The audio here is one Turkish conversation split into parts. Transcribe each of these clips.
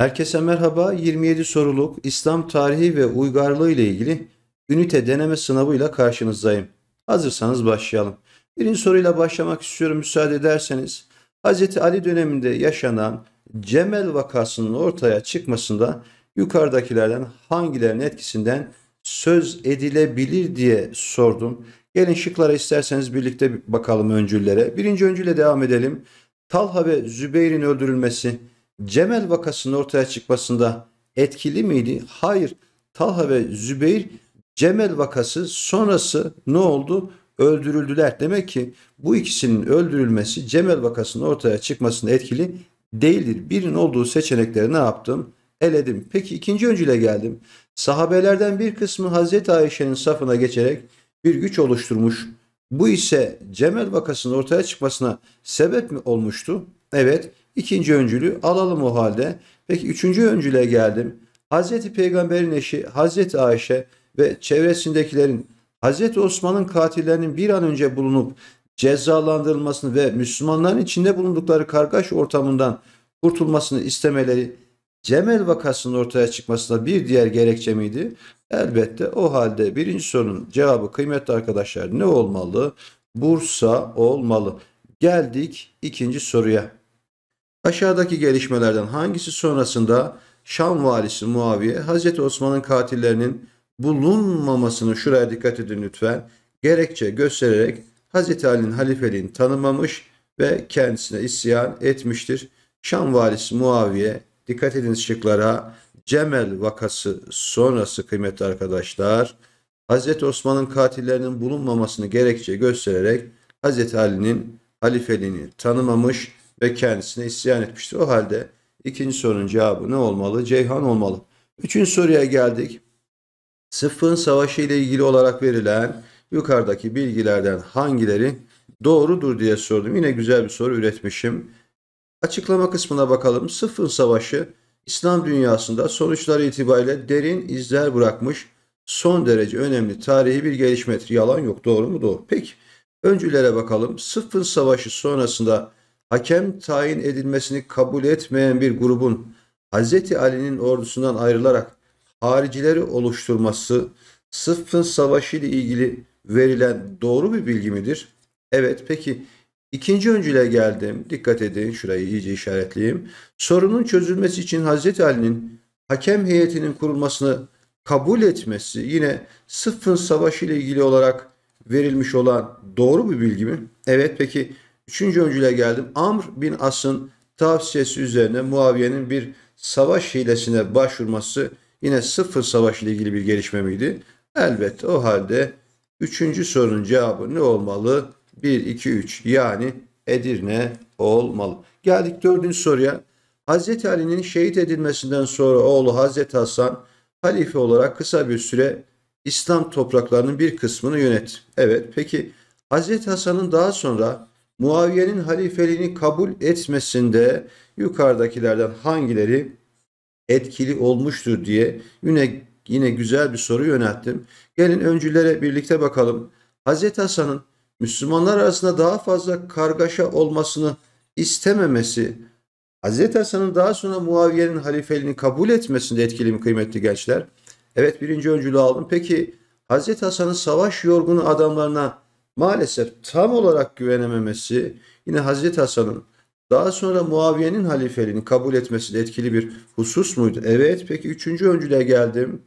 Herkese merhaba. 27 soruluk İslam tarihi ve uygarlığı ile ilgili ünite deneme sınavıyla karşınızdayım. Hazırsanız başlayalım. Birinci soruyla başlamak istiyorum müsaade ederseniz. Hz. Ali döneminde yaşanan Cemel vakasının ortaya çıkmasında yukarıdakilerden hangilerinin etkisinden söz edilebilir diye sordum. Gelin şıklara isterseniz birlikte bakalım öncüllere. Birinci öncüyle devam edelim. Talha ve Zübeyir'in öldürülmesi, Cemel vakasının ortaya çıkmasında etkili miydi? Hayır. Talha ve Zübeyir Cemel vakası sonrası ne oldu? Öldürüldüler. Demek ki bu ikisinin öldürülmesi Cemel vakasının ortaya çıkmasında etkili değildir. Birinin olduğu seçenekleri ne yaptım? Eledim. Peki ikinci öncüle geldim. Sahabelerden bir kısmı Hazreti Ayşe'nin safına geçerek bir güç oluşturmuş. Bu ise Cemel vakasının ortaya çıkmasına sebep mi olmuştu? Evet. İkinci öncülü alalım o halde. Peki üçüncü öncüle geldim. Hazreti Peygamber'in eşi Hazreti Ayşe ve çevresindekilerin Hazreti Osman'ın katillerinin bir an önce bulunup cezalandırılmasını ve Müslümanların içinde bulundukları kargaş ortamından kurtulmasını istemeleri Cemel vakasının ortaya çıkmasında bir diğer gerekçe miydi? Elbette o halde birinci sorunun cevabı kıymetli arkadaşlar ne olmalı? Bursa olmalı. Geldik ikinci soruya. Aşağıdaki gelişmelerden hangisi sonrasında Şam valisi Muaviye Hazreti Osman'ın katillerinin bulunmamasını şuraya dikkat edin lütfen gerekçe göstererek Hazreti Ali'nin halifeliğini tanımamış ve kendisine isyan etmiştir. Şam valisi Muaviye dikkat edin şıklara Cemel vakası sonrası kıymetli arkadaşlar Hazreti Osman'ın katillerinin bulunmamasını gerekçe göstererek Hazreti Ali'nin halifeliğini tanımamış ve kendisine isyan etmişti. O halde ikinci sorunun cevabı ne olmalı? Ceyhan olmalı. Üçüncü soruya geldik. Sıffın savaşı ile ilgili olarak verilen yukarıdaki bilgilerden hangileri doğrudur diye sordum. Yine güzel bir soru üretmişim. Açıklama kısmına bakalım. Sıffın savaşı İslam dünyasında sonuçları itibariyle derin izler bırakmış son derece önemli tarihi bir gelişmedir. Yalan yok doğru mu? Doğru. Peki öncülere bakalım. Sıffın savaşı sonrasında hakem tayin edilmesini kabul etmeyen bir grubun Hz. Ali'nin ordusundan ayrılarak haricileri oluşturması sıfın Savaşı ile ilgili verilen doğru bir bilgi midir? Evet peki ikinci öncüle geldim. Dikkat edin şurayı iyice işaretleyeyim. Sorunun çözülmesi için Hz. Ali'nin hakem heyetinin kurulmasını kabul etmesi yine sıfın Savaşı ile ilgili olarak verilmiş olan doğru bir bilgi mi? Evet peki Üçüncü öncüle geldim. Amr bin As'ın tavsiyesi üzerine Muaviye'nin bir savaş hilesine başvurması yine sıfır savaş ile ilgili bir gelişme miydi? Elbette o halde üçüncü sorunun cevabı ne olmalı? 1, 2, 3 yani Edirne olmalı. Geldik dördüncü soruya. Hazreti Ali'nin şehit edilmesinden sonra oğlu Hazreti Hasan halife olarak kısa bir süre İslam topraklarının bir kısmını yönet. Evet peki Hazreti Hasan'ın daha sonra Muaviye'nin halifeliğini kabul etmesinde yukarıdakilerden hangileri etkili olmuştur diye yine yine güzel bir soru yönelttim. Gelin öncülere birlikte bakalım. Hazreti Hasan'ın Müslümanlar arasında daha fazla kargaşa olmasını istememesi, Hazreti Hasan'ın daha sonra Muaviye'nin halifeliğini kabul etmesinde etkili mi kıymetli gençler? Evet birinci öncülü aldım. Peki Hazreti Hasan'ın savaş yorgunu adamlarına maalesef tam olarak güvenememesi yine Hazreti Hasan'ın daha sonra Muaviye'nin halifeliğini kabul etmesi de etkili bir husus muydu? Evet. Peki üçüncü öncüde geldim.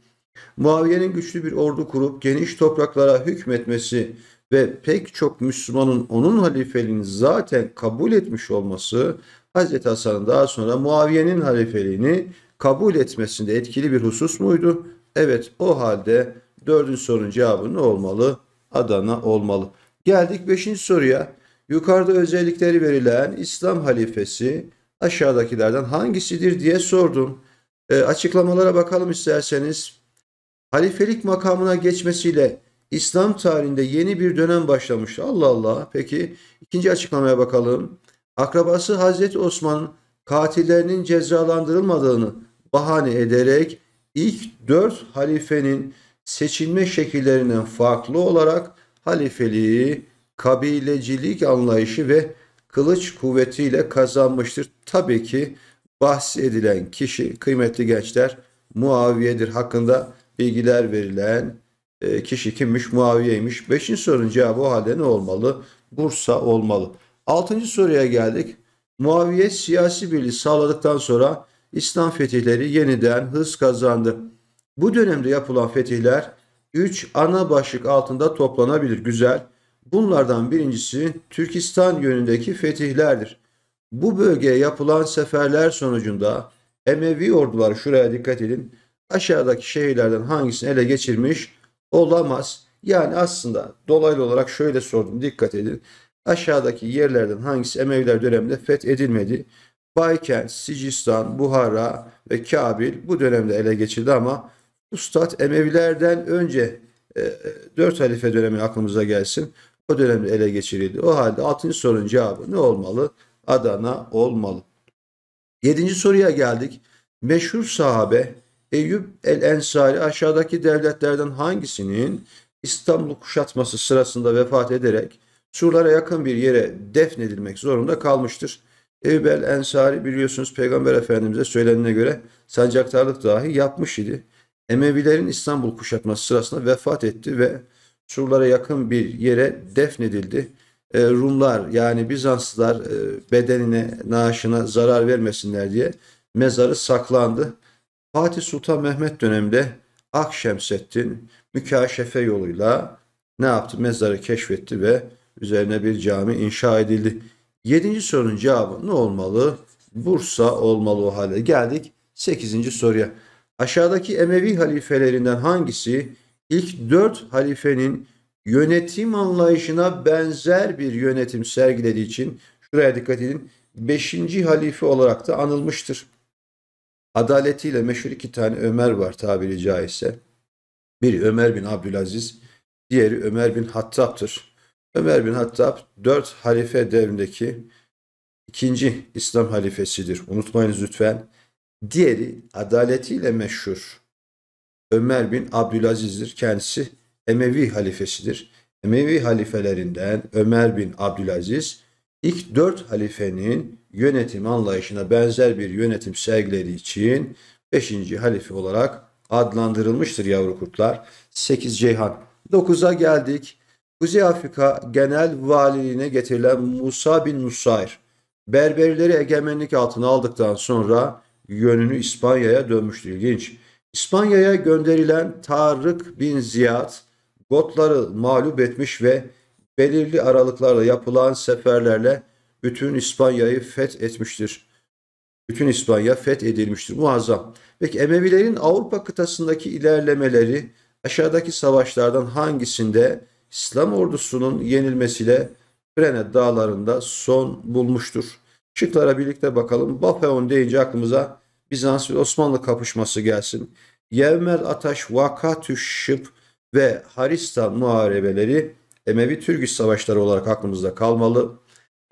Muaviye'nin güçlü bir ordu kurup geniş topraklara hükmetmesi ve pek çok Müslümanın onun halifeliğini zaten kabul etmiş olması Hazreti Hasan'ın daha sonra Muaviye'nin halifeliğini kabul etmesinde etkili bir husus muydu? Evet o halde dördüncü sorunun cevabı ne olmalı? Adana olmalı. Geldik 5. soruya. Yukarıda özellikleri verilen İslam halifesi aşağıdakilerden hangisidir diye sordum. E, açıklamalara bakalım isterseniz. Halifelik makamına geçmesiyle İslam tarihinde yeni bir dönem başlamıştı. Allah Allah. Peki ikinci açıklamaya bakalım. Akrabası Hazreti Osman katillerinin cezalandırılmadığını bahane ederek ilk dört halifenin seçilme şekillerinden farklı olarak halifeliği, kabilecilik anlayışı ve kılıç kuvvetiyle kazanmıştır. Tabii ki bahsedilen kişi kıymetli gençler Muaviye'dir hakkında bilgiler verilen e, kişi kimmiş? Muaviye'ymiş. Beşinci sorunun cevabı o halde ne olmalı? Bursa olmalı. Altıncı soruya geldik. Muaviye siyasi birliği sağladıktan sonra İslam fetihleri yeniden hız kazandı. Bu dönemde yapılan fetihler 3 ana başlık altında toplanabilir. Güzel. Bunlardan birincisi Türkistan yönündeki fetihlerdir. Bu bölgeye yapılan seferler sonucunda Emevi orduları şuraya dikkat edin. Aşağıdaki şehirlerden hangisini ele geçirmiş olamaz. Yani aslında dolaylı olarak şöyle sordum dikkat edin. Aşağıdaki yerlerden hangisi Emeviler döneminde fethedilmedi? Baykent, Sicistan, Buhara ve Kabil bu dönemde ele geçirdi ama Ustad Emevilerden önce e, 4 e, halife dönemi aklımıza gelsin. O dönemde ele geçirildi. O halde 6. sorunun cevabı ne olmalı? Adana olmalı. 7. soruya geldik. Meşhur sahabe Eyüp el-Ensari aşağıdaki devletlerden hangisinin İstanbul'u kuşatması sırasında vefat ederek surlara yakın bir yere defnedilmek zorunda kalmıştır. Eyüp el-Ensari biliyorsunuz Peygamber Efendimiz'e söylenene göre sancaktarlık dahi yapmış idi. Emevilerin İstanbul kuşatması sırasında vefat etti ve surlara yakın bir yere defnedildi. E, Rumlar yani Bizanslılar e, bedenine, naaşına zarar vermesinler diye mezarı saklandı. Fatih Sultan Mehmet döneminde Akşemseddin mükaşefe yoluyla ne yaptı? Mezarı keşfetti ve üzerine bir cami inşa edildi. Yedinci sorunun cevabı ne olmalı? Bursa olmalı o hale geldik. Sekizinci soruya. Aşağıdaki Emevi halifelerinden hangisi ilk dört halifenin yönetim anlayışına benzer bir yönetim sergilediği için şuraya dikkat edin. Beşinci halife olarak da anılmıştır. Adaletiyle meşhur iki tane Ömer var tabiri caizse. Biri Ömer bin Abdülaziz, diğeri Ömer bin Hattab'tır. Ömer bin Hattab dört halife devrindeki ikinci İslam halifesidir. Unutmayınız lütfen. Diğeri adaletiyle meşhur Ömer bin Abdülaziz'dir. Kendisi Emevi halifesidir. Emevi halifelerinden Ömer bin Abdülaziz ilk dört halifenin yönetim anlayışına benzer bir yönetim sergilediği için beşinci halife olarak adlandırılmıştır yavru kurtlar. 8 Ceyhan. 9'a geldik. Kuzey Afrika Genel Valiliğine getirilen Musa bin Nusair. Berberileri egemenlik altına aldıktan sonra yönünü İspanya'ya dönmüştü. İlginç. İspanya'ya gönderilen Tarık bin Ziyad Gotları mağlup etmiş ve belirli aralıklarla yapılan seferlerle bütün İspanya'yı fethetmiştir. Bütün İspanya fethedilmiştir. Muazzam. Peki Emevilerin Avrupa kıtasındaki ilerlemeleri aşağıdaki savaşlardan hangisinde İslam ordusunun yenilmesiyle Pirene dağlarında son bulmuştur? Şıklara birlikte bakalım. Bafeon deyince aklımıza Bizans ve Osmanlı kapışması gelsin. Yevmel Ataş, Vakatüş ve Harista muharebeleri Emevi Türk savaşları olarak aklımızda kalmalı.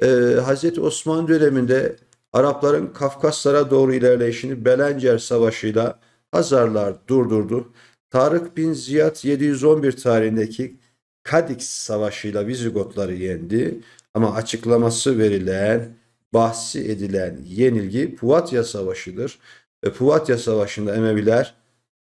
Ee, Hz. Osman döneminde Arapların Kafkaslara doğru ilerleyişini Belencer Savaşı'yla Hazarlar durdurdu. Tarık bin Ziyad 711 tarihindeki Kadix Savaşı'yla Vizigotları yendi. Ama açıklaması verilen bahsi edilen yenilgi Puvatya Savaşı'dır. Ve Puvatya Savaşı'nda Emeviler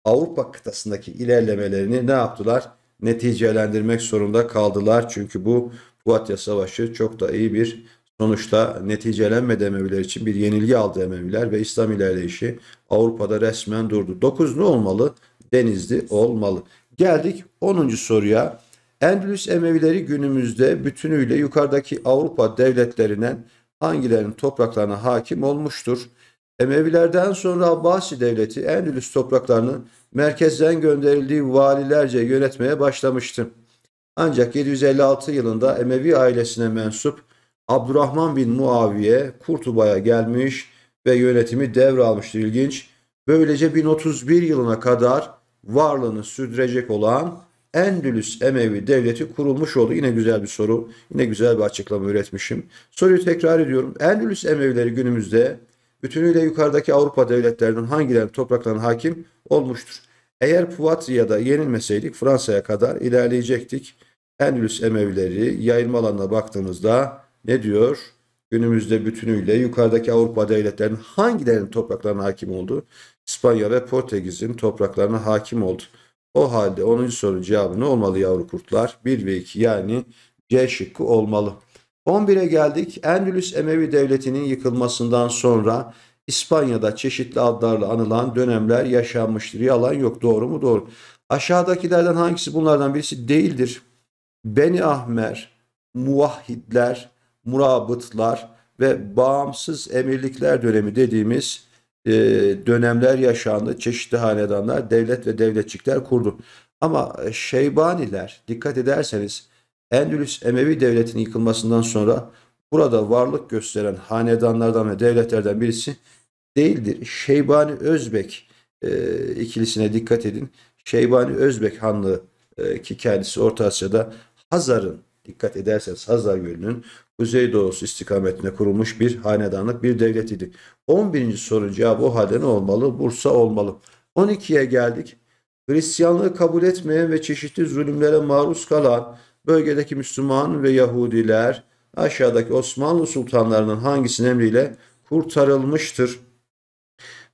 Avrupa kıtasındaki ilerlemelerini ne yaptılar? Neticelendirmek zorunda kaldılar. Çünkü bu Puvatya Savaşı çok da iyi bir sonuçta neticelenmedi Emeviler için bir yenilgi aldı Emeviler ve İslam ilerleyişi Avrupa'da resmen durdu. 9 ne olmalı? Denizli olmalı. Geldik 10. soruya. Endülüs Emevileri günümüzde bütünüyle yukarıdaki Avrupa devletlerinden hangilerinin topraklarına hakim olmuştur. Emevilerden sonra Abbasi devleti Endülüs topraklarını merkezden gönderildiği valilerce yönetmeye başlamıştı. Ancak 756 yılında Emevi ailesine mensup Abdurrahman bin Muaviye Kurtuba'ya gelmiş ve yönetimi devralmıştır ilginç. Böylece 1031 yılına kadar varlığını sürdürecek olan Endülüs Emevi Devleti kurulmuş oldu. Yine güzel bir soru. Yine güzel bir açıklama üretmişim. Soruyu tekrar ediyorum. Endülüs Emevileri günümüzde bütünüyle yukarıdaki Avrupa devletlerinin hangilerinin topraklarına hakim olmuştur? Eğer Poitièrs'da yenilmeseydik Fransa'ya kadar ilerleyecektik. Endülüs Emevileri yayılma alanına baktığımızda ne diyor? Günümüzde bütünüyle yukarıdaki Avrupa devletlerinin hangilerinin topraklarına hakim oldu? İspanya ve Portekiz'in topraklarına hakim oldu. O halde 10. soru cevabı ne olmalı yavru kurtlar? 1 ve 2 yani C şıkkı olmalı. 11'e geldik. Endülüs Emevi Devleti'nin yıkılmasından sonra İspanya'da çeşitli adlarla anılan dönemler yaşanmıştır. Yalan yok. Doğru mu? Doğru. Aşağıdakilerden hangisi bunlardan birisi değildir? Beni Ahmer, Muvahhidler, Murabıtlar ve bağımsız emirlikler dönemi dediğimiz e, dönemler yaşandı. Çeşitli hanedanlar devlet ve devletçikler kurdu. Ama e, Şeybaniler dikkat ederseniz Endülüs Emevi Devleti'nin yıkılmasından sonra burada varlık gösteren hanedanlardan ve devletlerden birisi değildir. Şeybani Özbek e, ikilisine dikkat edin. Şeybani Özbek Hanlığı e, ki kendisi Orta Asya'da Hazar'ın dikkat ederseniz Hazar Gölü'nün kuzeydoğusu istikametine kurulmuş bir hanedanlık bir devlet idi. 11. sorun cevabı o halde ne olmalı? Bursa olmalı. 12'ye geldik. Hristiyanlığı kabul etmeyen ve çeşitli zulümlere maruz kalan bölgedeki Müslüman ve Yahudiler aşağıdaki Osmanlı sultanlarının hangisinin emriyle kurtarılmıştır?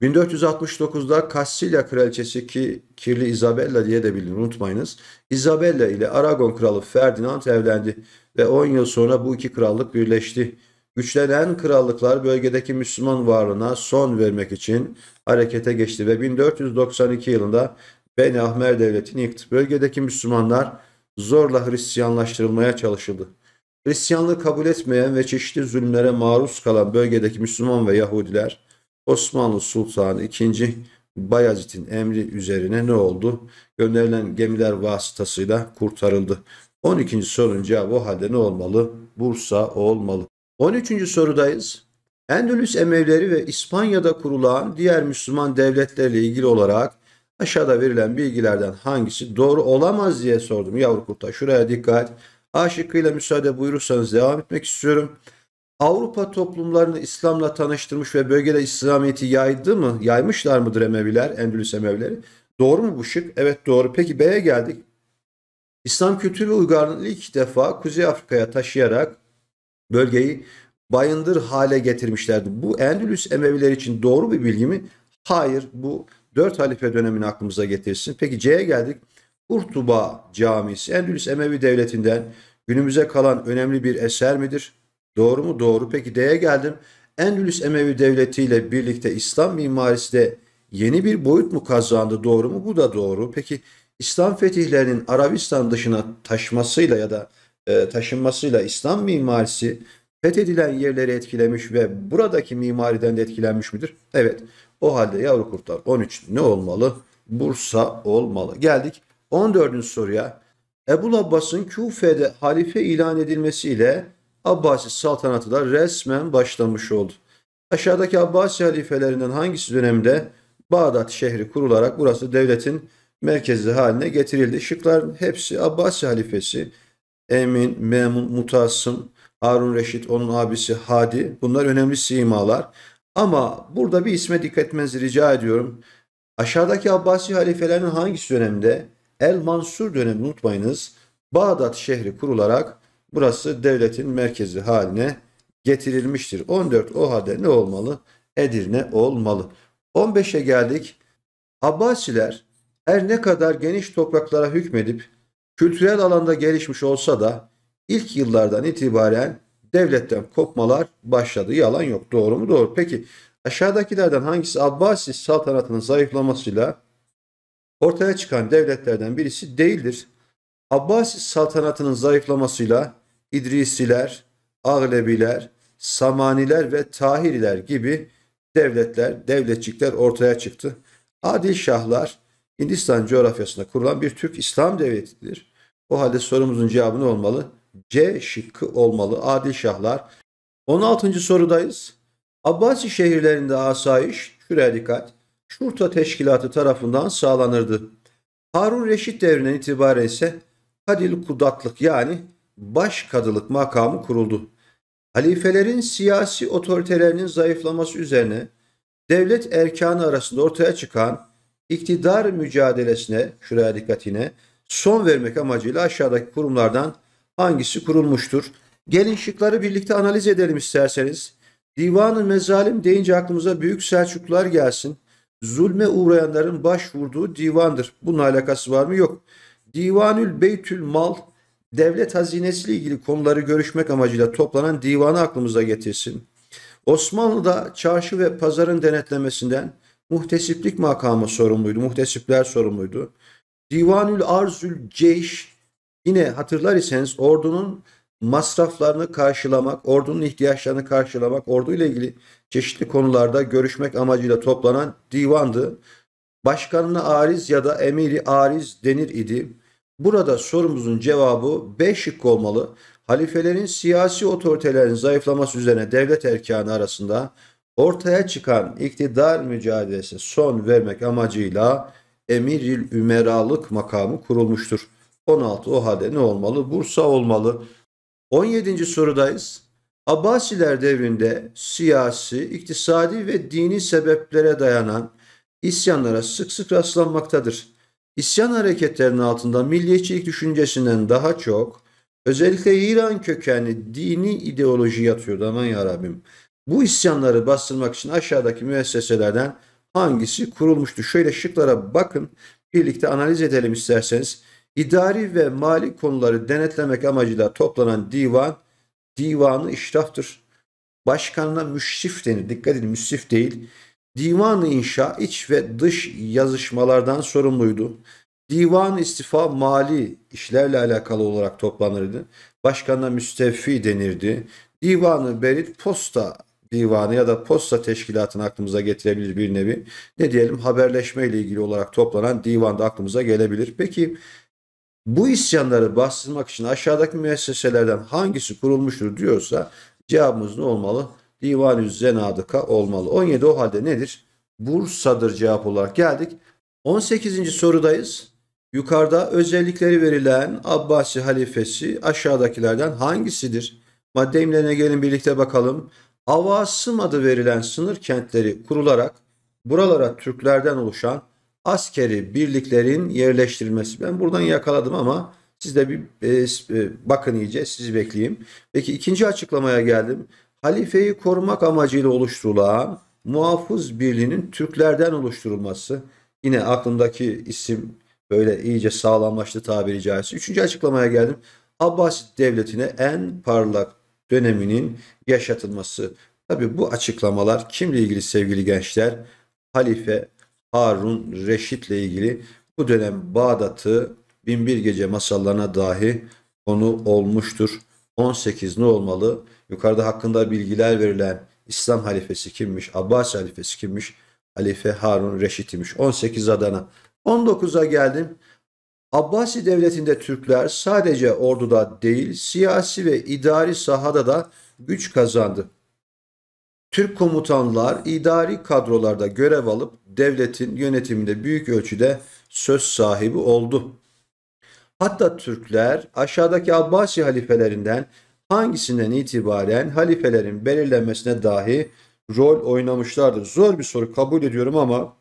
1469'da Kastilya kraliçesi ki kirli Isabella diye de bilin unutmayınız. Isabella ile Aragon kralı Ferdinand evlendi ve 10 yıl sonra bu iki krallık birleşti. Güçlenen krallıklar bölgedeki Müslüman varlığına son vermek için harekete geçti ve 1492 yılında Beni Ahmer Devleti'ni yıktı. Bölgedeki Müslümanlar zorla Hristiyanlaştırılmaya çalışıldı. Hristiyanlığı kabul etmeyen ve çeşitli zulümlere maruz kalan bölgedeki Müslüman ve Yahudiler Osmanlı Sultanı II. Bayezid'in emri üzerine ne oldu? Gönderilen gemiler vasıtasıyla kurtarıldı. 12. sorunun cevabı o halde ne olmalı? Bursa olmalı. 13. sorudayız. Endülüs Emevileri ve İspanya'da kurulan diğer Müslüman devletlerle ilgili olarak aşağıda verilen bilgilerden hangisi doğru olamaz diye sordum yavru kurta. Şuraya dikkat. A şıkkıyla müsaade buyurursanız devam etmek istiyorum. Avrupa toplumlarını İslam'la tanıştırmış ve bölgede İslamiyet'i yaydı mı? Yaymışlar mıdır Emeviler, Endülüs Emevileri? Doğru mu bu şık? Evet doğru. Peki B'ye geldik. İslam kültürü ve uygarlığını ilk defa Kuzey Afrika'ya taşıyarak bölgeyi bayındır hale getirmişlerdi. Bu Endülüs Emevileri için doğru bir bilgi mi? Hayır. Bu dört halife dönemini aklımıza getirsin. Peki C'ye geldik. Kurtuba Camisi Endülüs Emevi Devleti'nden günümüze kalan önemli bir eser midir? Doğru mu? Doğru. Peki D'ye geldim. Endülüs Emevi Devleti ile birlikte İslam mimarisi de yeni bir boyut mu kazandı? Doğru mu? Bu da doğru. Peki İslam fetihlerinin Arabistan dışına taşmasıyla ya da e, taşınmasıyla İslam mimarisi fethedilen yerleri etkilemiş ve buradaki mimariden de etkilenmiş midir? Evet. O halde yavru kurtlar 13 ne olmalı? Bursa olmalı. Geldik 14. soruya. Ebu Abbas'ın Kufe'de halife ilan edilmesiyle Abbasi saltanatı da resmen başlamış oldu. Aşağıdaki Abbasi halifelerinden hangisi dönemde Bağdat şehri kurularak burası devletin merkezi haline getirildi. Şıkların hepsi Abbasi halifesi, Emin, Memun, Mutasım, Harun Reşit, onun abisi Hadi. Bunlar önemli simalar. Ama burada bir isme dikkat etmenizi rica ediyorum. Aşağıdaki Abbasi Halifelerin hangisi dönemde? El Mansur dönemini unutmayınız. Bağdat şehri kurularak burası devletin merkezi haline getirilmiştir. 14 o halde ne olmalı? Edirne olmalı. 15'e geldik. Abbasiler her ne kadar geniş topraklara hükmedip kültürel alanda gelişmiş olsa da ilk yıllardan itibaren devletten kopmalar başladı. Yalan yok. Doğru mu? Doğru. Peki aşağıdakilerden hangisi Abbasi saltanatının zayıflamasıyla ortaya çıkan devletlerden birisi değildir? Abbasi saltanatının zayıflamasıyla İdrisiler, Ağlebiler, Samaniler ve Tahiriler gibi devletler, devletçikler ortaya çıktı. Adil şahlar Hindistan coğrafyasında kurulan bir Türk İslam devletidir. O halde sorumuzun cevabı ne olmalı? C şıkkı olmalı. Adil Şahlar. 16. sorudayız. Abbasi şehirlerinde asayiş, şuraya dikkat, Şurta Teşkilatı tarafından sağlanırdı. Harun Reşit devrinden itibaren ise Kadil Kudatlık yani baş kadılık makamı kuruldu. Halifelerin siyasi otoritelerinin zayıflaması üzerine devlet erkanı arasında ortaya çıkan iktidar mücadelesine, şuraya dikkatine, son vermek amacıyla aşağıdaki kurumlardan hangisi kurulmuştur? Gelin şıkları birlikte analiz edelim isterseniz. Divanı mezalim deyince aklımıza Büyük Selçuklular gelsin. Zulme uğrayanların başvurduğu divandır. Bunun alakası var mı? Yok. Divanül Beytül Mal devlet hazinesiyle ilgili konuları görüşmek amacıyla toplanan divanı aklımıza getirsin. Osmanlı'da çarşı ve pazarın denetlemesinden muhtesiplik makamı sorumluydu. Muhtesipler sorumluydu. Divanül Arzül Ceyş yine hatırlar iseniz ordunun masraflarını karşılamak, ordunun ihtiyaçlarını karşılamak, orduyla ilgili çeşitli konularda görüşmek amacıyla toplanan divandı. Başkanına ariz ya da emiri ariz denir idi. Burada sorumuzun cevabı B şıkkı olmalı. Halifelerin siyasi otoritelerin zayıflaması üzerine devlet erkanı arasında ortaya çıkan iktidar mücadelesi son vermek amacıyla emiril ümeralık makamı kurulmuştur. 16 o halde ne olmalı? Bursa olmalı. 17. sorudayız. Abbasiler devrinde siyasi, iktisadi ve dini sebeplere dayanan isyanlara sık sık rastlanmaktadır. İsyan hareketlerinin altında milliyetçilik düşüncesinden daha çok özellikle İran kökenli dini ideoloji yatıyordu aman yarabbim. Bu isyanları bastırmak için aşağıdaki müesseselerden hangisi kurulmuştu? Şöyle şıklara bakın birlikte analiz edelim isterseniz. İdari ve mali konuları denetlemek amacıyla toplanan divan, divanı işraftır. Başkanına müşrif denir. Dikkat edin müsrif değil. Divanı inşa iç ve dış yazışmalardan sorumluydu. Divan istifa mali işlerle alakalı olarak toplanırdı. Başkanına müstefi denirdi. Divanı berit posta divanı ya da posta teşkilatını aklımıza getirebilir bir nevi. Ne diyelim haberleşme ile ilgili olarak toplanan divan da aklımıza gelebilir. Peki bu isyanları bastırmak için aşağıdaki müesseselerden hangisi kurulmuştur diyorsa cevabımız ne olmalı? Divan-ı Zenadıka olmalı. 17 o halde nedir? Bursa'dır cevap olarak geldik. 18. sorudayız. Yukarıda özellikleri verilen Abbasi halifesi aşağıdakilerden hangisidir? Madde imlerine gelin birlikte bakalım. Havasım adı verilen sınır kentleri kurularak buralara Türklerden oluşan askeri birliklerin yerleştirilmesi. Ben buradan yakaladım ama siz de bir e, e, bakın iyice sizi bekleyeyim. Peki ikinci açıklamaya geldim. Halifeyi korumak amacıyla oluşturulan muhafız birliğinin Türklerden oluşturulması. Yine aklımdaki isim böyle iyice sağlamlaştı tabiri caizse. Üçüncü açıklamaya geldim. Abbas devletine en parlak döneminin yaşatılması. Tabi bu açıklamalar kimle ilgili sevgili gençler? Halife Harun ile ilgili bu dönem Bağdat'ı Binbir Gece masallarına dahi konu olmuştur. 18 ne olmalı? Yukarıda hakkında bilgiler verilen İslam halifesi kimmiş? Abbas halifesi kimmiş? Halife Harun Reşit imiş. 18 Adana. 19'a geldim. Abbasi Devleti'nde Türkler sadece orduda değil, siyasi ve idari sahada da güç kazandı. Türk komutanlar idari kadrolarda görev alıp devletin yönetiminde büyük ölçüde söz sahibi oldu. Hatta Türkler aşağıdaki Abbasi halifelerinden hangisinden itibaren halifelerin belirlenmesine dahi rol oynamışlardır. Zor bir soru kabul ediyorum ama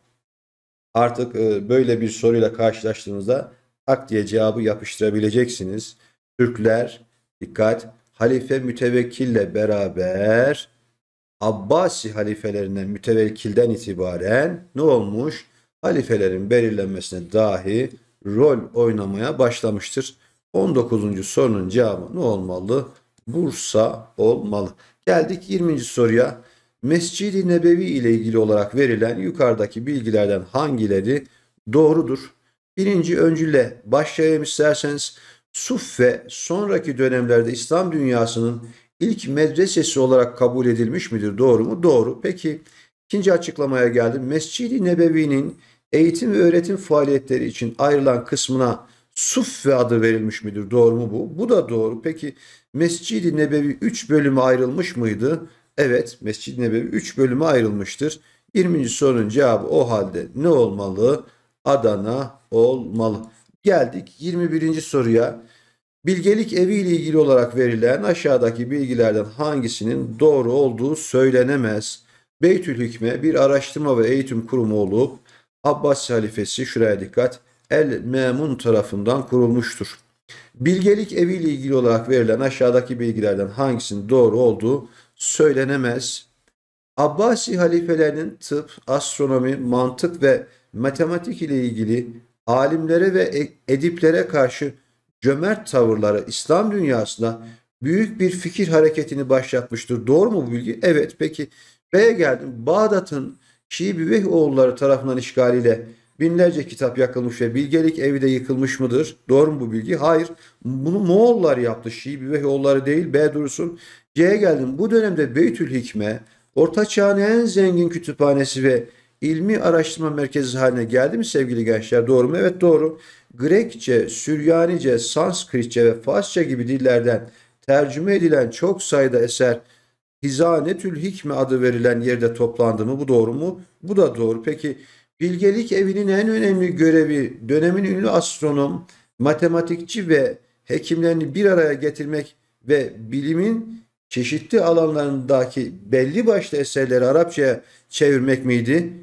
artık e, böyle bir soruyla karşılaştığınızda tak diye cevabı yapıştırabileceksiniz. Türkler dikkat halife mütevekkille beraber Abbasi halifelerinden mütevekkilden itibaren ne olmuş? Halifelerin belirlenmesine dahi rol oynamaya başlamıştır. 19. sorunun cevabı ne olmalı? Bursa olmalı. Geldik 20. soruya. Mescid-i Nebevi ile ilgili olarak verilen yukarıdaki bilgilerden hangileri doğrudur? Birinci öncüle başlayayım isterseniz. Suffe sonraki dönemlerde İslam dünyasının ilk medresesi olarak kabul edilmiş midir? Doğru mu? Doğru. Peki ikinci açıklamaya geldim. Mescid-i Nebevi'nin eğitim ve öğretim faaliyetleri için ayrılan kısmına Suffe adı verilmiş midir? Doğru mu bu? Bu da doğru. Peki Mescid-i Nebevi 3 bölüme ayrılmış mıydı? Evet, Mescid-i Nebevi 3 bölüme ayrılmıştır. 20. sorunun cevabı o halde ne olmalı? Adana olmalı. Geldik 21. soruya. Bilgelik evi ile ilgili olarak verilen aşağıdaki bilgilerden hangisinin doğru olduğu söylenemez. Beytül Hikme bir araştırma ve eğitim kurumu olup Abbas halifesi şuraya dikkat El Memun tarafından kurulmuştur. Bilgelik evi ile ilgili olarak verilen aşağıdaki bilgilerden hangisinin doğru olduğu söylenemez. Abbasi halifelerinin tıp, astronomi, mantık ve matematik ile ilgili alimlere ve e, ediplere karşı cömert tavırları İslam dünyasına büyük bir fikir hareketini başlatmıştır. Doğru mu bu bilgi? Evet. Peki B'ye geldim. Bağdat'ın Şii Büveyh oğulları tarafından işgaliyle binlerce kitap yakılmış ve bilgelik evi de yıkılmış mıdır? Doğru mu bu bilgi? Hayır. Bunu Moğollar yaptı. Şii Büveyh oğulları değil. B dursun. C'ye geldim. Bu dönemde Beytül Hikme, Orta Çağ'ın en zengin kütüphanesi ve ilmi araştırma merkezi haline geldi mi sevgili gençler? Doğru mu? Evet doğru. Grekçe, Süryanice, Sanskritçe ve Farsça gibi dillerden tercüme edilen çok sayıda eser Hizanetül Hikme adı verilen yerde toplandı mı? Bu doğru mu? Bu da doğru. Peki bilgelik evinin en önemli görevi dönemin ünlü astronom, matematikçi ve hekimlerini bir araya getirmek ve bilimin çeşitli alanlarındaki belli başlı eserleri Arapçaya çevirmek miydi?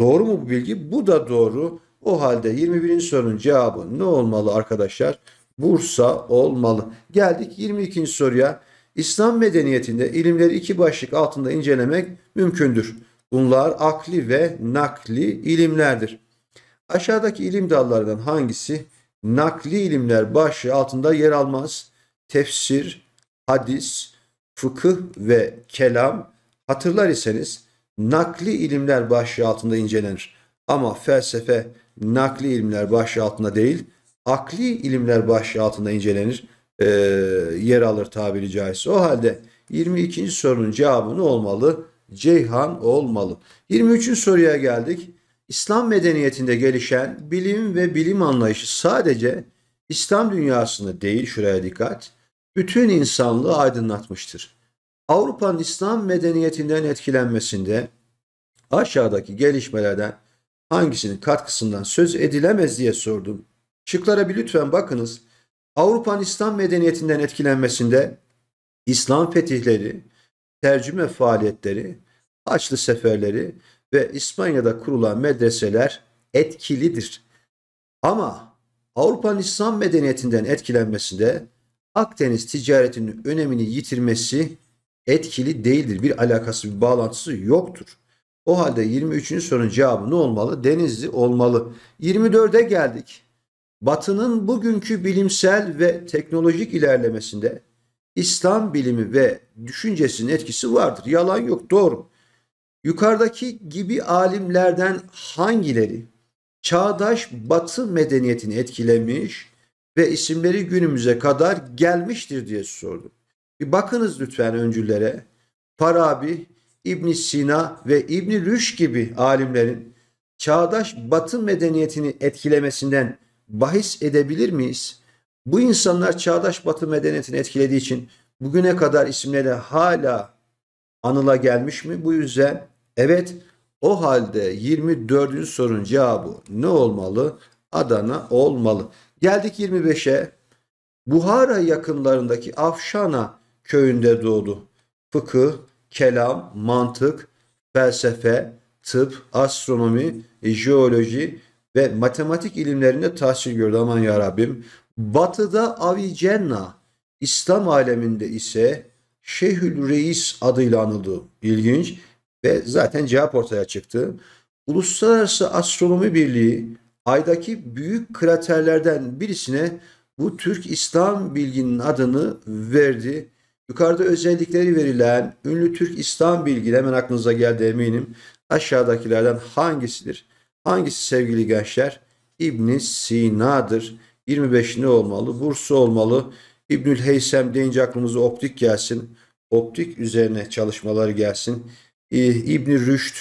Doğru mu bu bilgi? Bu da doğru. O halde 21. sorunun cevabı ne olmalı arkadaşlar? Bursa olmalı. Geldik 22. soruya. İslam medeniyetinde ilimleri iki başlık altında incelemek mümkündür. Bunlar akli ve nakli ilimlerdir. Aşağıdaki ilim dallarından hangisi nakli ilimler başlığı altında yer almaz? Tefsir, hadis, fıkıh ve kelam. Hatırlar iseniz nakli ilimler başlığı altında incelenir. Ama felsefe nakli ilimler başlığı altında değil, akli ilimler başlığı altında incelenir, e, yer alır tabiri caizse. O halde 22. sorunun cevabı ne olmalı? Ceyhan olmalı. 23. soruya geldik. İslam medeniyetinde gelişen bilim ve bilim anlayışı sadece İslam dünyasını değil şuraya dikkat, bütün insanlığı aydınlatmıştır. Avrupa'nın İslam medeniyetinden etkilenmesinde aşağıdaki gelişmelerden hangisinin katkısından söz edilemez diye sordum. Şıklara bir lütfen bakınız. Avrupa'nın İslam medeniyetinden etkilenmesinde İslam fetihleri, tercüme faaliyetleri, Haçlı seferleri ve İspanya'da kurulan medreseler etkilidir. Ama Avrupa'nın İslam medeniyetinden etkilenmesinde Akdeniz ticaretinin önemini yitirmesi etkili değildir. Bir alakası, bir bağlantısı yoktur. O halde 23. sorunun cevabı ne olmalı? Denizli olmalı. 24'e geldik. Batı'nın bugünkü bilimsel ve teknolojik ilerlemesinde İslam bilimi ve düşüncesinin etkisi vardır. Yalan yok, doğru. Yukarıdaki gibi alimlerden hangileri çağdaş Batı medeniyetini etkilemiş ve isimleri günümüze kadar gelmiştir diye sordu. Bir bakınız lütfen öncülere. Farabi, İbn Sina ve İbn Rüş gibi alimlerin çağdaş batı medeniyetini etkilemesinden bahis edebilir miyiz? Bu insanlar çağdaş batı medeniyetini etkilediği için bugüne kadar isimleri hala anıla gelmiş mi? Bu yüzden evet o halde 24. sorun cevabı ne olmalı? Adana olmalı. Geldik 25'e. Buhara yakınlarındaki Afşan'a köyünde doğdu. Fıkıh, kelam, mantık, felsefe, tıp, astronomi, e, jeoloji ve matematik ilimlerinde tahsil gördü aman ya Batı'da Avicenna, İslam aleminde ise Şeyhül Reis adıyla anıldı. İlginç ve zaten cevap ortaya çıktı. Uluslararası Astronomi Birliği aydaki büyük kraterlerden birisine bu Türk İslam bilginin adını verdi. Yukarıda özellikleri verilen ünlü Türk İslam bilgili hemen aklınıza geldi eminim. Aşağıdakilerden hangisidir? Hangisi sevgili gençler? İbn Sina'dır. 25 olmalı? bursu olmalı. İbnül Heysem deyince aklımıza optik gelsin. Optik üzerine çalışmalar gelsin. i̇bn Rüşt, Rüşd,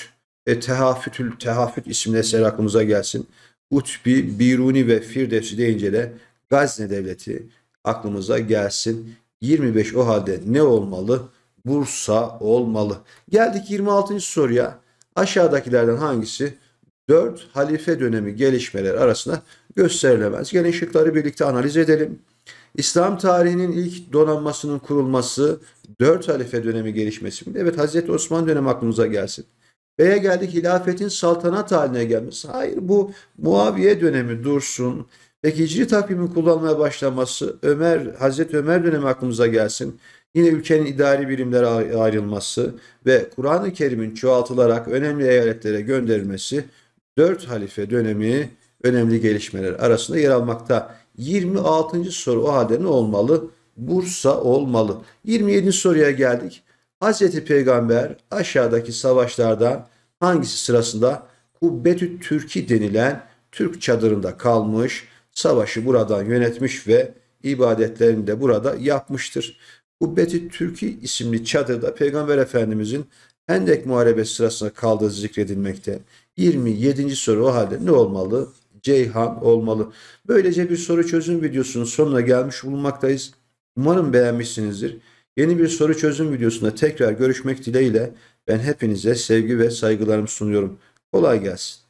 e, Tehafütül Tehafüt isimli eser aklımıza gelsin. Utbi, Biruni ve Firdevsi deyince de Gazne Devleti aklımıza gelsin. 25 o halde ne olmalı? Bursa olmalı. Geldik 26. soruya. Aşağıdakilerden hangisi 4 halife dönemi gelişmeleri arasında gösterilemez? Gene şıkları birlikte analiz edelim. İslam tarihinin ilk donanmasının kurulması 4 halife dönemi gelişmesi mi? Evet Hazreti Osman dönemi aklımıza gelsin. B'ye geldik hilafetin saltanat haline gelmesi. Hayır bu Muaviye dönemi dursun. Peki hicri takvimin kullanmaya başlaması Ömer, Hazreti Ömer dönemi aklımıza gelsin. Yine ülkenin idari birimlere ayrılması ve Kur'an-ı Kerim'in çoğaltılarak önemli eyaletlere gönderilmesi dört halife dönemi önemli gelişmeler arasında yer almakta. 26. soru o halde ne olmalı? Bursa olmalı. 27. soruya geldik. Hazreti Peygamber aşağıdaki savaşlardan hangisi sırasında Kubbetü Türki denilen Türk çadırında kalmış savaşı buradan yönetmiş ve ibadetlerini de burada yapmıştır. Kubbeti Türki isimli çadırda Peygamber Efendimizin Hendek Muharebesi sırasında kaldığı zikredilmekte. 27. soru o halde ne olmalı? Ceyhan olmalı. Böylece bir soru çözüm videosunun sonuna gelmiş bulunmaktayız. Umarım beğenmişsinizdir. Yeni bir soru çözüm videosunda tekrar görüşmek dileğiyle ben hepinize sevgi ve saygılarımı sunuyorum. Kolay gelsin.